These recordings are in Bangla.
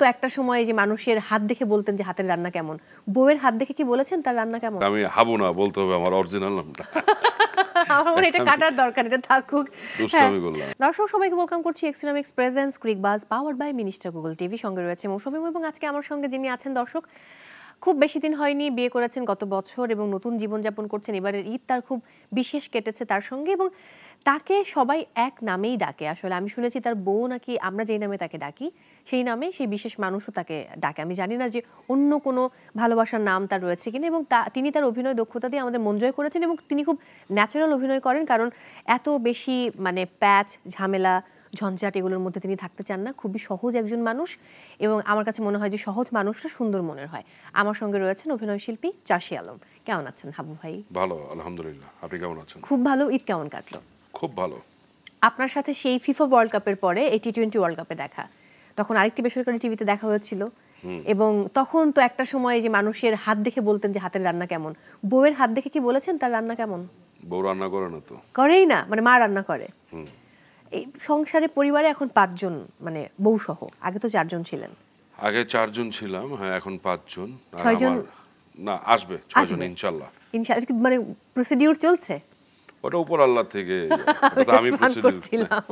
তো একটা সময় যে মানুষের হাত দেখে বলতেন যে হাতের রান্না কেমন বউয়ের হাত দেখে কি বলেছেন তার রান্না কেমন আমি হাবো না বলতে হবে আমার অরিজিনাল নামটা হ্যাঁ। আমার সঙ্গে যিনি আছেন দর্শক খুব বেশি দিন হয়নি বিয়ে করেছেন গত বছর এবং নতুন জীবনযাপন করছেন এবারের ঈদ তার খুব বিশেষ কেটেছে তার সঙ্গে এবং তাকে সবাই এক নামেই ডাকে আসলে আমি শুনেছি তার বউ নাকি আমরা যেই নামে তাকে ডাকি সেই নামে সেই বিশেষ মানুষও তাকে ডাকে আমি জানি না যে অন্য কোনো ভালোবাসার নাম তার রয়েছে কিনা এবং তা তিনি তার অভিনয় দক্ষতা দিয়ে আমাদের মন জয় করেছেন এবং তিনি খুব ন্যাচারাল অভিনয় করেন কারণ এত বেশি মানে প্যাচ ঝামেলা ঝঞ্ঝাট এগুলোর মধ্যে তিনি থাকতে চান না খুবই সহজ একজন মানুষ এবং আমার কাছে মনে হয় যে সহজ মানুষরা সুন্দর মনের হয় আমার সঙ্গে রয়েছেন অভিনয় শিল্পী চাষি আলম কেমন আছেন হাবু ভাই ভালো আলহামদুলিল্লাহ আপনি কেমন আছেন খুব ভালো ঈদ কেমন কাটলো খুব ভালো আপনার সাথে সেই ফিফা ওয়ার্ল্ড কাপের পরে এই টি টোয়েন্টি ওয়ার্ল্ড কাপে দেখা তখন আরেকটি বেসরকারি টিভিতে দেখা হয়েছিল এবং তখন তো একটা সময় যে মানুষের হাত দেখে বলতেন যে হাতের রান্না কেমন বউয়ের হাত দেখে কি বলেছেন তার রান্না কেমন বউ রান্না করে না তো করেই না মানে মা রান্না করে এই সংসারে পরিবারে এখন পাঁচজন মানে বউ সহ আগে তো চারজন ছিলেন আগে চারজন ছিলাম হ্যাঁ এখন পাঁচজন ছয়জন না আসবে ছয়জন ইনশাল্লাহ ইনশাআল্লাহ মানে প্রসিডিউর চলছে ওটা উপর আল্লাহ থেকে আমি করছিলাম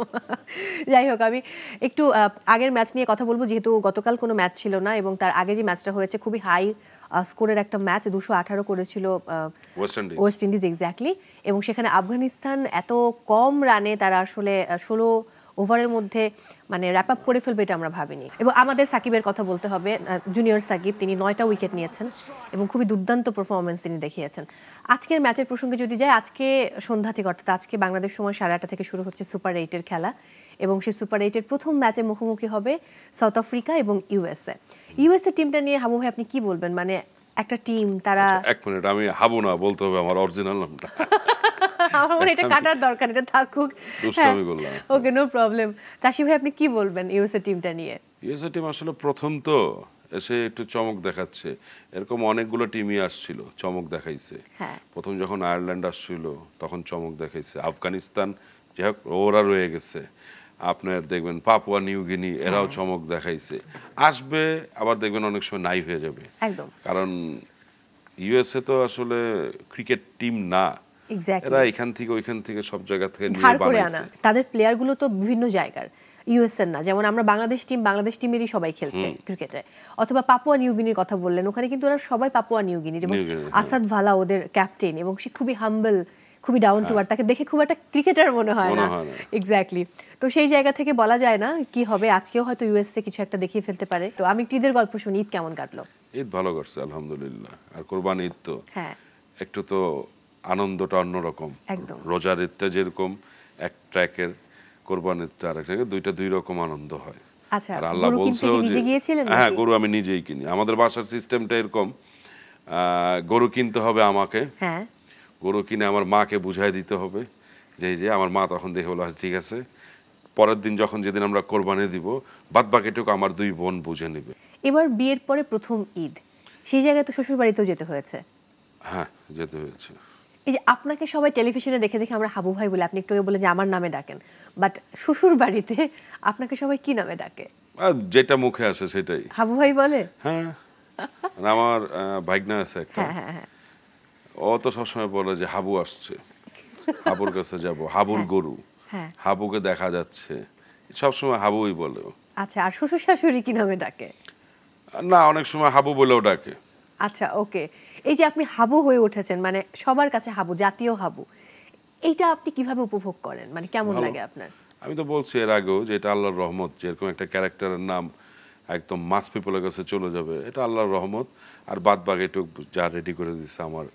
যাই হোক আমি একটু আগের ম্যাচ নিয়ে কথা বলবো যেহেতু গতকাল কোনো ম্যাচ ছিল না এবং তার আগে যে ম্যাচটা হয়েছে খুবই হাই স্কোরের একটা ম্যাচ দুশো আঠারো করেছিল ওয়েস্ট ইন্ডিজ এক্স্যাক্টলি এবং সেখানে আফগানিস্তান এত কম রানে তারা আসলে ষোলো ওভারের মধ্যে মানে র্যাপ আপ করে ফেলবে এটা আমরা ভাবিনি এবং আমাদের সাকিবের কথা বলতে হবে জুনিয়র সাকিব তিনি নয়টা উইকেট নিয়েছেন এবং খুবই দুর্দান্ত পারফরমেন্স তিনি দেখিয়েছেন আজকের ম্যাচের প্রসঙ্গে যদি যায় আজকে সন্ধ্যা থেকে অর্থাৎ আজকে বাংলাদেশ সময় সাড়ে আটটা থেকে শুরু হচ্ছে সুপার এইটের খেলা এবং সেই সুপার এইটের প্রথম ম্যাচে মুখোমুখি হবে সাউথ আফ্রিকা এবং ইউএসএ ইউএসএ টিমটা নিয়ে হামু ভাই আপনি কি বলবেন মানে একটা টিম তারা আচ্ছা, এক মিনিট আমি হাবু না বলতে হবে আমার অরিজিনাল নামটা আমার এটা কাটার দরকার এটা থাকুক দুষ্টামি হ্যাঁ, করলাম ওকে নো প্রবলেম চাষি ভাই আপনি কি বলবেন ইউএসএ টিমটা নিয়ে ইউএসএ টিম আসলে প্রথম তো এসে একটু চমক দেখাচ্ছে এরকম অনেকগুলো টিমই আসছিল চমক দেখাইছে হ্যাঁ। প্রথম যখন আয়ারল্যান্ড আসছিল তখন চমক দেখাইছে আফগানিস্তান যাই ওরা রয়ে গেছে আপনার দেখবেন পাপুয়া নিউগিনি এরাও হ্যাঁ। চমক দেখাইছে আসবে আবার দেখবেন অনেক সময় নাই হয়ে যাবে কারণ ইউএসএ তো আসলে ক্রিকেট টিম না এরা এখান থেকে ওইখান থেকে সব জায়গা থেকে ধার করে আনা তাদের তো বিভিন্ন জায়গার না যেমন আমরা বাংলাদেশ টিম বাংলাদেশ টিমেরই সবাই খেলছে ক্রিকেটে অথবা পাপুয়া নিউগিনির কথা বললেন ওখানে কিন্তু ওরা সবাই পাপুয়া নিউগিনির এবং আসাদ হ্যাঁ। ভালা ওদের ক্যাপ্টেন এবং সে খুবই হাম্বল খুবই ডাউন হ্যাঁ। টু তাকে দেখে খুব একটা ক্রিকেটার মনে হয় না এক্স্যাক্টলি তো সেই জায়গা থেকে বলা যায় না কি হবে আজকেও হয়তো ইউএসএ কিছু একটা দেখিয়ে ফেলতে পারে তো আমি ঈদের গল্প শুনি ঈদ কেমন কাটলো ঈদ ভালো কাটছে আলহামদুলিল্লাহ আর ঈদ তো হ্যাঁ একটু তো আনন্দটা অন্যরকম রোজার ঈদটা যেরকম এক ট্র্যাকের কোরবান ঈদটা এক ট্র্যাকের দুইটা দুই রকম আনন্দ হয় আচ্ছা, আর আল্লাহ বলছে হ্যাঁ গরু আমি নিজেই কিনি আমাদের বাসার সিস্টেমটা এরকম গরু কিনতে হবে আমাকে হ্যাঁ। গরু কিনে আমার মাকে বুঝাই দিতে হবে যে যে আমার মা তখন দেখে বলা আচ্ছা, ঠিক আছে পরের দিন যখন যেদিন আমরা কোরবানি দিব বাদ বাকিটুকু আমার দুই বোন বুঝে নেবে এবার বিয়ের পরে প্রথম ঈদ সেই জায়গায় তো শ্বশুর বাড়িতেও যেতে হয়েছে হ্যাঁ যেতে হয়েছে এই যে আপনাকে সবাই টেলিভিশনে দেখে দেখে আমরা হাবু ভাই বলে আপনি একটু বলে যে আমার নামে ডাকেন বাট শ্বশুর বাড়িতে আপনাকে সবাই কি নামে ডাকে যেটা মুখে আসে সেটাই হাবু ভাই বলে হ্যাঁ আমার ভাগ্না আছে একটা হ্যাঁ, হ্যাঁ, হ্যাঁ। ও তো সবসময় বলে যে হাবু আসছে হাবুর কাছে যাব হাবুর গরু হাবুকে দেখা যাচ্ছে সবসময় হাবুই বলে আচ্ছা আর শ্বশুর শাশুড়ি কি নামে ডাকে না অনেক সময় হাবু বলেও ডাকে আচ্ছা ওকে এই যে আপনি হাবু হয়ে উঠেছেন মানে সবার কাছে হাবু জাতীয় হাবু এইটা আপনি কিভাবে উপভোগ করেন মানে কেমন লাগে আপনার আমি তো বলছি এর আগেও যে এটা আল্লাহর রহমত যেরকম একটা ক্যারেক্টারের নাম একদম মাস পিপলের কাছে চলে যাবে এটা আল্লাহর রহমত আর বাদ বাকি একটু যা রেডি করে দিচ্ছে আমার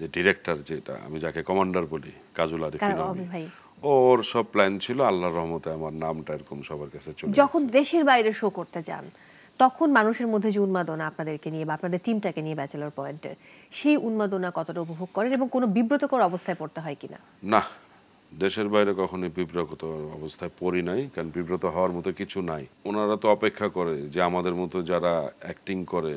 যে ডিরেক্টর যেটা আমি যাকে কমান্ডার বলি কাজুল আরিফ ওর সব প্ল্যান ছিল আল্লাহর রহমতে আমার নামটা এরকম সবার কাছে চলে যখন দেশের বাইরে শো করতে যান তখন মানুষের মধ্যে যে উন্মাদনা আপনাদেরকে নিয়ে বা আপনাদের টিমটাকে নিয়ে ব্যাচেলর পয়েন্টের সেই উন্মাদনা কতটা উপভোগ করেন এবং কোনো বিব্রতকর অবস্থায় পড়তে হয় কিনা না দেশের বাইরে কখনোই বিব্রত অবস্থায় পড়ি নাই কারণ বিব্রত হওয়ার মতো কিছু নাই ওনারা তো অপেক্ষা করে যে আমাদের মতো যারা অ্যাক্টিং করে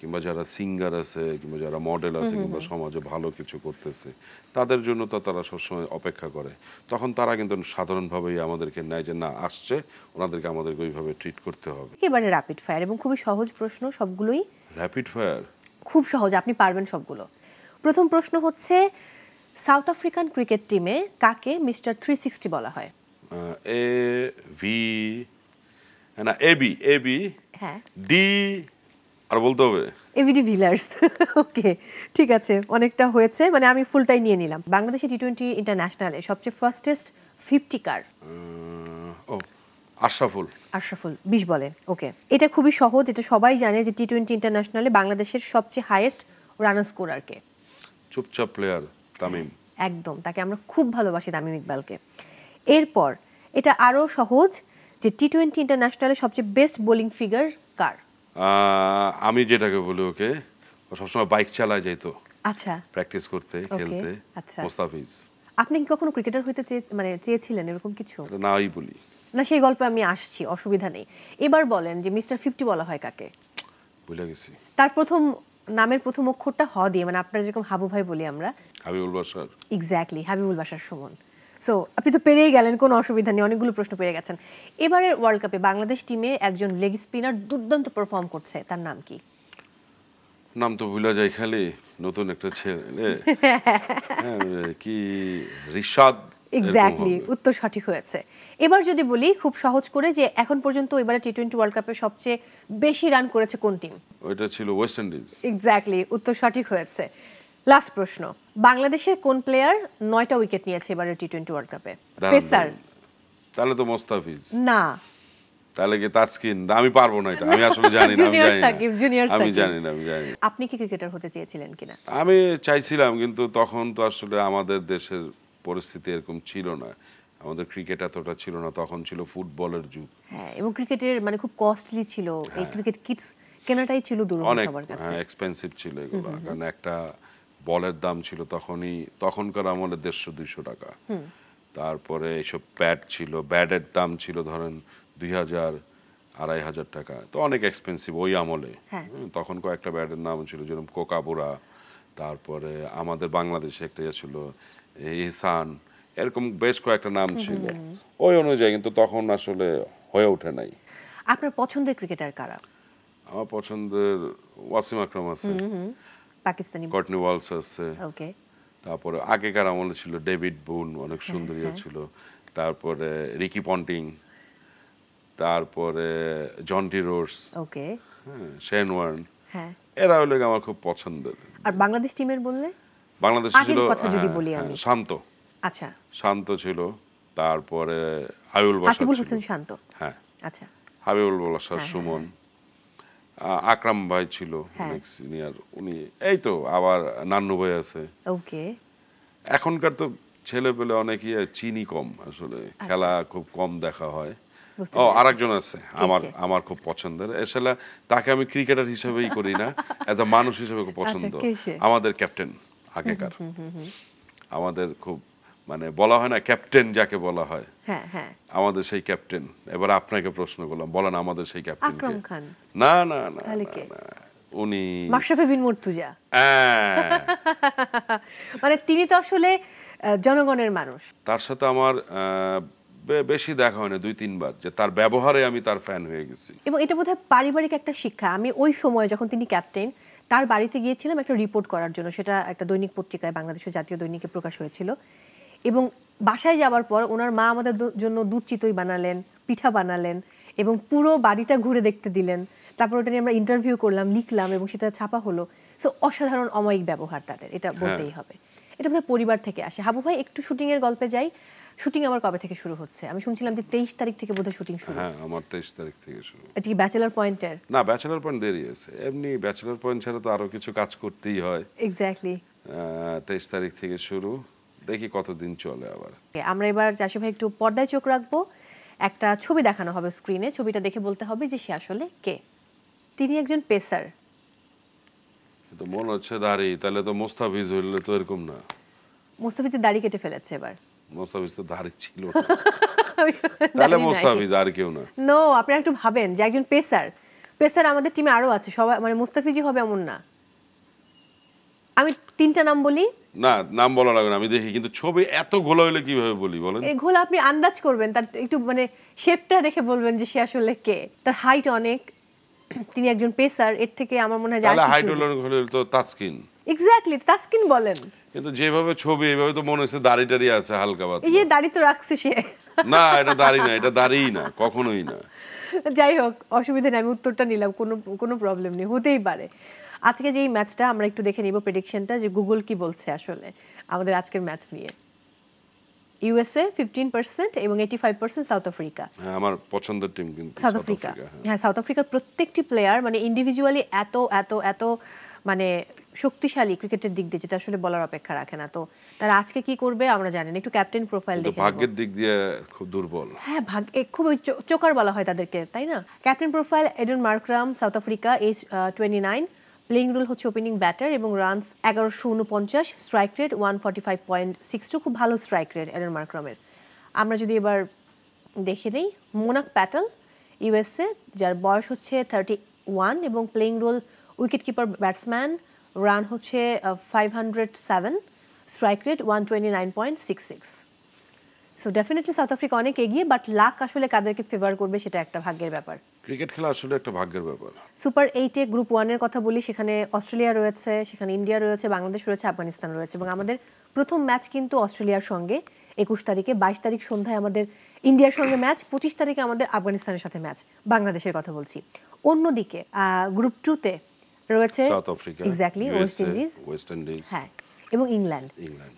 কিংবা যারা সিঙ্গার আছে কিংবা যারা মডেল আছে কিংবা সমাজে ভালো কিছু করতেছে তাদের জন্য তো তারা সবসময় অপেক্ষা করে তখন তারা কিন্তু সাধারণভাবেই আমাদেরকে নেয় যে না আসছে ওনাদেরকে আমাদেরকে ওইভাবে ট্রিট করতে হবে এবারে র্যাপিড ফায়ার এবং খুবই সহজ প্রশ্ন সবগুলোই র্যাপিড ফায়ার খুব সহজ আপনি পারবেন সবগুলো প্রথম প্রশ্ন হচ্ছে সাউথ আফ্রিকান ক্রিকেট টিমে কাকে মিস্টার থ্রি সিক্সটি বলা হয় এ ভি না এবি এবি হ্যাঁ ডি আর বলতে হবে এভিডি ভিলার্স ওকে ঠিক আছে অনেকটা হয়েছে মানে আমি ফুলটাই নিয়ে নিলাম বাংলাদেশে টি টোয়েন্টি ইন্টারন্যাশনালে সবচেয়ে ফার্স্টেস্ট ফিফটি কার আশরাফুল আশরাফুল বিশ বলে ওকে এটা খুবই সহজ এটা সবাই জানে যে টি টোয়েন্টি ইন্টারন্যাশনালে বাংলাদেশের সবচেয়ে হাইয়েস্ট রান স্কোরারকে চুপচাপ প্লেয়ার তামিম একদম তাকে আমরা খুব ভালোবাসি তামিম ইকবালকে এরপর এটা আরও সহজ যে টি টোয়েন্টি ইন্টারন্যাশনালে সবচেয়ে বেস্ট বোলিং ফিগার কার আমি যেটাকে বলি ওকে সবসময় বাইক চালায় যাইতো আচ্ছা প্র্যাকটিস করতে খেলতে মোস্তাফিজ আচ্ছা। আপনি কি কখনো ক্রিকেটার হইতে মানে চেয়েছিলেন এরকম কিছু নাই বলি না সেই গল্পে আমি আসছি অসুবিধা নেই এবার বলেন যে মিস্টার ফিফটি বলা হয় কাকে ভুলে গেছি তার প্রথম নামের প্রথম অক্ষরটা হ দিয়ে মানে আপনারা যেরকম হাবু ভাই বলি আমরা হাবিবুল বাসার এক্স্যাক্টলি হাবিবুল বাসার সুমন সো আপনি তো পেরেই গেলেন কোনো অসুবিধা নেই অনেকগুলো প্রশ্ন পেরে গেছেন এবারে ওয়ার্ল্ড কাপে বাংলাদেশ টিমে একজন লেগ স্পিনার দুর্দান্ত পারফর্ম করছে তার নাম কি নাম তো ভুলে যাই খালি নতুন একটা ছেলে হ্যাঁ, কি ঋষাদ এক্স্যাক্টলি উত্তর সঠিক হয়েছে এবার যদি বলি খুব সহজ করে যে এখন পর্যন্ত এবারে টি টোয়েন্টি ওয়ার্ল্ড কাপে সবচেয়ে বেশি রান করেছে কোন টিম ওইটা ছিল ওয়েস্ট ইন্ডিজ এক্স্যাক্টলি উত্তর সঠিক হয়েছে লাস্ট প্রশ্ন বাংলাদেশের কোন প্লেয়ার নয়টা উইকেট নিয়েছে এবারের টি টোয়েন্টি ওয়ার্ল্ড কাপে পেসার তাহলে তো মোস্তাফিজ না তাহলে কি তাসকিন আমি পারবো না এটা আমি আসলে জানি না আমি জানি না আমি জানি না আমি জানি আপনি কি ক্রিকেটার হতে চেয়েছিলেন কিনা আমি চাইছিলাম কিন্তু তখন তো আসলে আমাদের দেশের পরিস্থিতি এরকম ছিল না আমাদের ক্রিকেট এতটা ছিল না তখন ছিল ফুটবলের যুগ হ্যাঁ এবং ক্রিকেটের মানে খুব কস্টলি ছিল এই ক্রিকেট হ্যাঁ। কিটস কেনাটাই ছিল দূর অনেক এক্সপেন্সিভ হ্যাঁ, ছিল এগুলো কারণ একটা বলের দাম ছিল তখনই তখনকার আমলে দেড়শো দুইশো টাকা তারপরে এইসব প্যাড ছিল ব্যাডের দাম ছিল ধরেন দুই হাজার আড়াই হাজার টাকা তো অনেক এক্সপেন্সিভ ওই আমলে হ্যাঁ। তখন কয়েকটা ব্যাটের নাম ছিল যেরকম কোকাবুরা তারপরে আমাদের বাংলাদেশে একটা ইয়ে ছিল ইহসান এরকম বেশ কয়েকটা নাম ছিল ওই অনুযায়ী কিন্তু তখন আসলে হয়ে ওঠে নাই আপনার পছন্দের ক্রিকেটার কারা আমার পছন্দের ওয়াসিম আকরাম আছে পাকিস্তানি কটনি ওয়ালস আছে ওকে তারপরে আগেকার আমল ছিল ডেভিড বুন অনেক হ্যাঁ, সুন্দরী হ্যাঁ। ছিল তারপরে রিকি পন্টিং তারপরে Jonty Rhodes okay Shane Warne হ্যাঁ এরা হলো আমার খুব পছন্দের আর বাংলাদেশ টিমের বললে বাংলাদেশ ছিল কথা যদি হ্যাঁ, বলি আমি শান্ত আচ্ছা শান্ত ছিল তারপরে হাবিবুল বাসার হাসিবুল হোসেন শান্ত হ্যাঁ আচ্ছা হাবিবুল বাসার সুমন আকরাম ভাই ছিল অনেক হ্যাঁ। সিনিয়র উনি এই তো আবার নান্নু ভাই আছে ওকে এখনকার তো ছেলে পেলে অনেকেই ইয়ে, চিনি কম আসলে আচ্ছা। খেলা খুব কম দেখা হয় ও আরেকজন আছে আমার আমার খুব পছন্দের আসলে তাকে আমি ক্রিকেটার হিসেবেই করি না এত মানুষ হিসেবে খুব আচ্ছা, পছন্দ আমাদের ক্যাপ্টেন আগেকার আমাদের খুব মানে বলা হয় না ক্যাপ্টেন যাকে বলা হয় হ্যাঁ, হ্যাঁ। আমাদের সেই ক্যাপ্টেন এবার আপনাকে প্রশ্ন করলাম বলেন আমাদের সেই ক্যাপ্টেন না না না উনি মাশরাফি বিন মুর্তুজা হ্যাঁ। মানে তিনি তো আসলে জনগণের মানুষ তার সাথে আমার বেশি দেখা হয়নি দুই তিনবার যে তার ব্যবহারে আমি তার ফ্যান হয়ে গেছি এবং এটা বোধহয় পারিবারিক একটা শিক্ষা আমি ওই সময় যখন তিনি ক্যাপ্টেন তার বাড়িতে গিয়েছিলাম একটা রিপোর্ট করার জন্য সেটা একটা দৈনিক পত্রিকায় বাংলাদেশের জাতীয় দৈনিকে প্রকাশ হয়েছিল এবং বাসায় যাওয়ার পর ওনার মা আমাদের জন্য দুধ চিতই বানালেন পিঠা বানালেন এবং পুরো বাড়িটা ঘুরে দেখতে দিলেন তারপর ওটা নিয়ে আমরা ইন্টারভিউ করলাম লিখলাম এবং সেটা ছাপা হলো সো অসাধারণ অমায়িক ব্যবহার তাদের এটা হ্যাঁ। বলতেই হবে এটা আমাদের পরিবার থেকে আসে হাবু ভাই একটু শুটিংয়ের গল্পে যাই শুটিং আবার কবে থেকে শুরু হচ্ছে আমি শুনছিলাম যে তেইশ তারিখ থেকে বোধহয় শুটিং শুরু হ্যাঁ আমার তেইশ তারিখ থেকে শুরু এটি ব্যাচেলার পয়েন্টের না ব্যাচেলার পয়েন্ট দেরি আছে এমনি ব্যাচেলার পয়েন্ট ছাড়া তো আরও কিছু কাজ করতেই হয় এক্স্যাক্টলি তেইশ তারিখ থেকে শুরু দেখি কতদিন চলে আবার আমরা এবার চাষি ভাই একটু পর্দায় চোখ রাখবো একটা ছবি দেখানো হবে স্ক্রিনে ছবিটা দেখে বলতে হবে যে সে আসলে কে তিনি একজন পেসার তো মন হচ্ছে দাড়ি তাহলে তো মোস্তাফিজ হইলে তো এরকম না মোস্তাফিজ দাড়ি কেটে ফেলেছে এবার মোস্তাফিজ তো দাড়ি ছিল তাহলে মোস্তাফিজ আর কেউ না নো আপনি একটু ভাবেন যে একজন পেসার পেসার আমাদের টিমে আরো আছে সবাই মানে মুস্তাফিজই হবে এমন না আমি তিনটা নাম বলি না নাম বলা লাগবে না আমি দেখি কিন্তু ছবি এত ঘোলা হলে কিভাবে বলি বলেন এই ঘোলা আপনি আন্দাজ করবেন তার একটু মানে শেপটা দেখে বলবেন যে সে আসলে কে তার হাইট অনেক তিনি একজন পেসার এর থেকে আমার মনে হয় তাহলে হাইট হলো হলো তো তাসকিন এক্স্যাক্টলি তাসকিন বলেন কিন্তু যেভাবে ছবি এইভাবে তো মনে হচ্ছে দাড়ি টাড়ি আছে হালকা বাত এই দাড়ি তো রাখছে সে না এটা দাড়ি না এটা দাড়িই না কখনোই না যাই হোক অসুবিধা নেই আমি উত্তরটা নিলাম কোনো কোনো প্রবলেম নেই হতেই পারে আজকে যেই ম্যাচটা আমরা একটু দেখে নিব প্রেডিকশনটা যে গুগল কি বলছে আসলে আমাদের আজকের ম্যাচ নিয়ে ইউএসএ ফিফটিন পার্সেন্ট এবং eighty five percent South Africa আমার পছন্দের টিম কিন্তু সাউথ আফ্রিকা হ্যাঁ সাউথ হ্যাঁ, আফ্রিকার প্রত্যেকটি প্লেয়ার মানে ইন্ডিভিজুয়ালি এত এত এত মানে শক্তিশালী ক্রিকেটের দিক দিয়ে যেটা আসলে বলার অপেক্ষা রাখে না তো তার আজকে কি করবে আমরা জানি না একটু ক্যাপ্টেন প্রোফাইল দেখে ভাগ্যের দিক দিয়ে খুব দুর্বল হ্যাঁ ভাগ খুব চোকার বলা হয় তাদেরকে তাই না captain profile Aiden Markram South Africa age twenty nine role হচ্ছে ওপেনিং ব্যাটার এবং রানস এগারোশো উনপঞ্চাশ strike rate one forty five point six two খুব ভালো স্ট্রাইক রেট অ্যারন মার্ক্রমের আমরা যদি এবার দেখে নিই মোনাক প্যাটেল ইউএসএ যার বয়স হচ্ছে থার্টি ওয়ান এবং playing role wicket keeper batsman run হচ্ছে five hundred seven strike rate one twenty nine point six six so definitely South Africa অনেক এগিয়ে বাট লাক আসলে কাদেরকে ফেভার করবে সেটা একটা ভাগ্যের ব্যাপার ক্রিকেট খেলা আসলে একটা ভাগ্যের ব্যাপার সুপার এইটে গ্রুপ ওয়ানের কথা বলি সেখানে অস্ট্রেলিয়া রয়েছে সেখানে ইন্ডিয়া রয়েছে বাংলাদেশ রয়েছে আফগানিস্তান রয়েছে এবং আমাদের প্রথম ম্যাচ কিন্তু অস্ট্রেলিয়ার সঙ্গে একুশ তারিখে বাইশ তারিখ সন্ধ্যায় আমাদের ইন্ডিয়ার সঙ্গে ম্যাচ পঁচিশ তারিখে আমাদের আফগানিস্তানের সাথে ম্যাচ বাংলাদেশের কথা বলছি অন্যদিকে গ্রুপ টুতে রয়েছে South Africa exactly West Indies West Indies হ্যাঁ এবং ইংল্যান্ড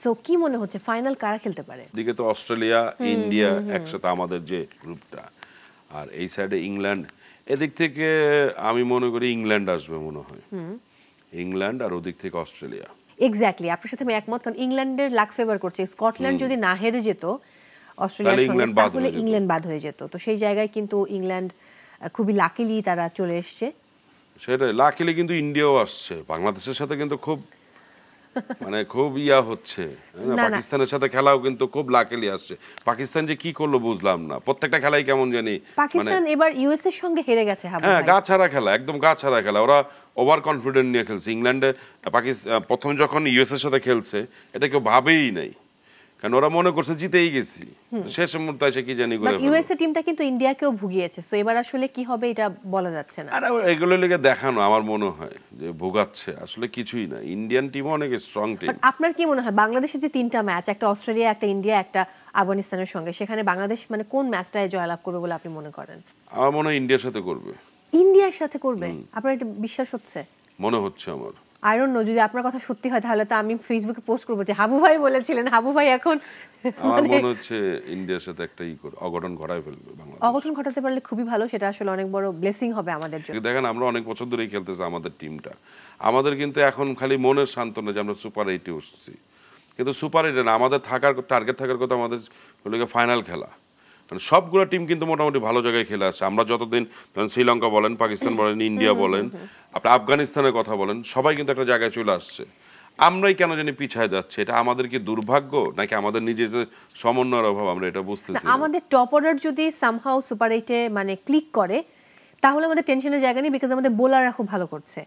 সো কি মনে হচ্ছে ফাইনাল কারা খেলতে পারে দিকে তো অস্ট্রেলিয়া ইন্ডিয়া একসাথে আমাদের যে গ্রুপটা আর এই সাইডে ইংল্যান্ড এদিক থেকে আমি মনে করি ইংল্যান্ড আসবে মনে হয় ইংল্যান্ড আর ওদিক থেকে অস্ট্রেলিয়া এক্স্যাক্টলি আপনার সাথে আমি একমত কারণ ইংল্যান্ডের লাক ফেভার করছে স্কটল্যান্ড যদি না হেরে যেত অস্ট্রেলিয়া তাহলে ইংল্যান্ড বাদ হয়ে যেত তো সেই জায়গায় কিন্তু ইংল্যান্ড খুবই লাকিলি তারা চলে এসছে সেটাই লাকিলি কিন্তু ইন্ডিয়াও আসছে বাংলাদেশের সাথে কিন্তু খুব মানে খুব ইয়া হচ্ছে হ্যাঁ পাকিস্তানের সাথে খেলাও কিন্তু খুব লাকেলি আসছে পাকিস্তান যে কি করলো বুঝলাম না প্রত্যেকটা খেলাই কেমন জানি মানে পাকিস্তান এবার ইউএস এর সঙ্গে হেরে গেছে হ্যাঁ গা ছাড়া খেলা একদম গা ছাড়া খেলা ওরা ওভার কনফিডেন্ট নিয়ে খেলছে ইংল্যান্ডে পাকিস্তান প্রথম যখন ইউএস এর সাথে খেলছে এটা কেউ ভাবেই নাই কারণ ওরা মনে করছে জিতেই গেছি শেষ মুহূর্তে এসে কি জানি করে ইউএসএ টিমটা কিন্তু ইন্ডিয়াকেও ভুগিয়েছে সো এবার আসলে কি হবে এটা বলা যাচ্ছে না এগুলো লেগে দেখানো আমার মনে হয় যে আসলে কিছুই না ইন্ডিয়ান টিম অনেক স্ট্রং টিম আপনার কি মনে হয় বাংলাদেশের যে তিনটা ম্যাচ একটা অস্ট্রেলিয়া একটা ইন্ডিয়া একটা আফগানিস্তানের সঙ্গে সেখানে বাংলাদেশ মানে কোন ম্যাচটায় জয়লাভ করবে বলে আপনি মনে করেন আমার মনে হয় ইন্ডিয়ার সাথে করবে ইন্ডিয়ার সাথে করবে আপনার এটা বিশ্বাস হচ্ছে মনে হচ্ছে আমার আই ডোন্ট নো যদি আপনার কথা সত্যি হয় তাহলে তো আমি ফেসবুকে পোস্ট করবো যে হাবু ভাই বলেছিলেন হাবু ভাই এখন আমার মানে মনে হচ্ছে ইন্ডিয়ার সাথে একটা অঘটন ঘটায় ফেলবে অঘটন ঘটাতে পারলে খুবই ভালো সেটা আসলে অনেক বড় ব্লেসিং হবে আমাদের জন্য দেখেন আমরা অনেক বছর ধরেই খেলতেছি আমাদের টিমটা আমাদের কিন্তু এখন খালি মনের সান্ত্বনা যে আমরা সুপার এইটে উঠছি কিন্তু সুপার এইটে না আমাদের থাকার টার্গেট থাকার কথা আমাদের ফাইনাল খেলা মানে সবগুলো টিম কিন্তু মোটামুটি ভালো জায়গায় খেলে আসছে আমরা যতদিন ধরেন শ্রীলঙ্কা বলেন পাকিস্তান বলেন ইন্ডিয়া বলেন আপনার আফগানিস্তানের কথা বলেন সবাই কিন্তু একটা জায়গায় চলে আসছে আমরাই কেন জানি পিছায় যাচ্ছে এটা আমাদের কি দুর্ভাগ্য নাকি আমাদের নিজেদের সমন্বয়ের অভাব আমরা এটা বুঝতেছি আমাদের টপ অর্ডার যদি সামহাউ সুপার এইটে মানে ক্লিক করে তাহলে আমাদের টেনশনের জায়গা নেই বিকজ আমাদের বোলাররা খুব ভালো করছে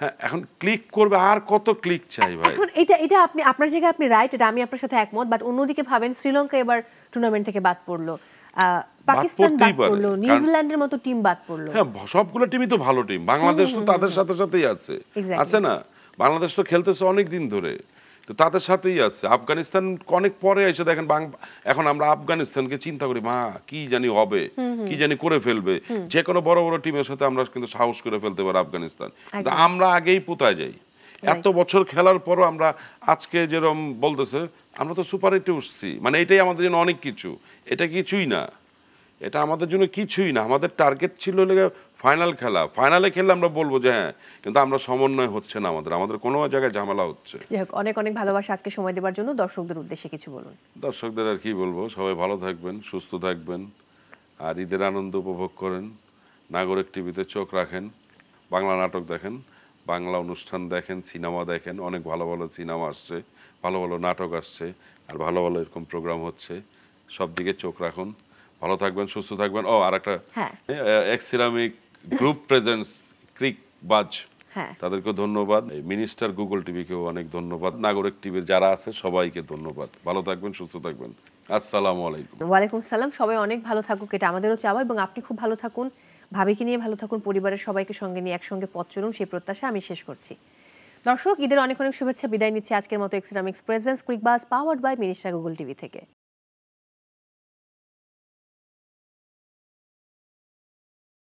হ্যাঁ এখন ক্লিক করবে আর কত ক্লিক চাই ভাই এখন এটা এটা আপনি আপনার জায়গায় আপনি রাইট এটা আমি আপনার সাথে একমত বাট অন্যদিকে ভাবেন শ্রীলঙ্কা এবার টুর্নামেন্ট থেকে বাদ পড়লো পাকিস্তান বাদ পড়লো নিউজিল্যান্ডের মতো টিম বাদ পড়লো হ্যাঁ সবগুলো টিমই তো ভালো টিম বাংলাদেশ তো তাদের সাথে সাথেই আছে আছে না বাংলাদেশ তো খেলতেছে অনেক দিন ধরে তো তাদের সাথেই আছে আফগানিস্তান অনেক পরে এসে দেখেন এখন আমরা আফগানিস্তানকে চিন্তা করি মা কি জানি হবে কি জানি করে ফেলবে যে কোনো বড় বড় টিমের সাথে আমরা কিন্তু সাহস করে ফেলতে পারি আফগানিস্তান আমরা আগেই পোতায় যাই এত বছর খেলার পরও আমরা আজকে যেরকম বলতেছে আমরা তো সুপার এইটে উঠছি মানে এটাই আমাদের জন্য অনেক কিছু এটা কিছুই না এটা আমাদের জন্য কিছুই না আমাদের টার্গেট ছিল লেগে ফাইনাল খেলা ফাইনালে খেললে আমরা বলবো যে হ্যাঁ কিন্তু আমরা সমন্বয় হচ্ছে না আমাদের আমাদের কোনো জায়গায় ঝামেলা হচ্ছে অনেক অনেক ভালোবাসা আজকে সময় দেওয়ার জন্য দর্শকদের উদ্দেশ্যে কিছু বলুন দর্শকদের আর কি বলবো সবাই ভালো থাকবেন সুস্থ থাকবেন আর ঈদের আনন্দ উপভোগ করেন নাগরিক টিভিতে চোখ রাখেন বাংলা নাটক দেখেন বাংলা অনুষ্ঠান দেখেন সিনেমা দেখেন অনেক ভালো ভালো সিনেমা আসছে ভালো ভালো নাটক আসছে আর ভালো ভালো এরকম প্রোগ্রাম হচ্ছে সব দিকে চোখ রাখুন ভালো থাকবেন সুস্থ থাকবেন ও আর একটা এক্সিরামিক গ্রুপ প্রেজেন্স ক্রিক বাজ তাদেরকে ধন্যবাদ মিনিস্টার গুগল টিভিকেও অনেক ধন্যবাদ নাগরিক টিভির যারা আছে সবাইকে ধন্যবাদ ভালো থাকবেন সুস্থ থাকবেন আসসালামু আলাইকুম ওয়ালাইকুম সালাম সবাই অনেক ভালো থাকুক এটা আমাদেরও চাওয়া এবং আপনি খুব ভালো থাকুন ভাবিকে নিয়ে ভালো থাকুন পরিবারের সবাইকে সঙ্গে নিয়ে একসঙ্গে পথ চলুন সেই প্রত্যাশা আমি শেষ করছি দর্শক ঈদের অনেক অনেক শুভেচ্ছা বিদায় নিচ্ছে আজকের মতো এক্সিরামিক্স presence Cricbuzz powered by minister Google TV থেকে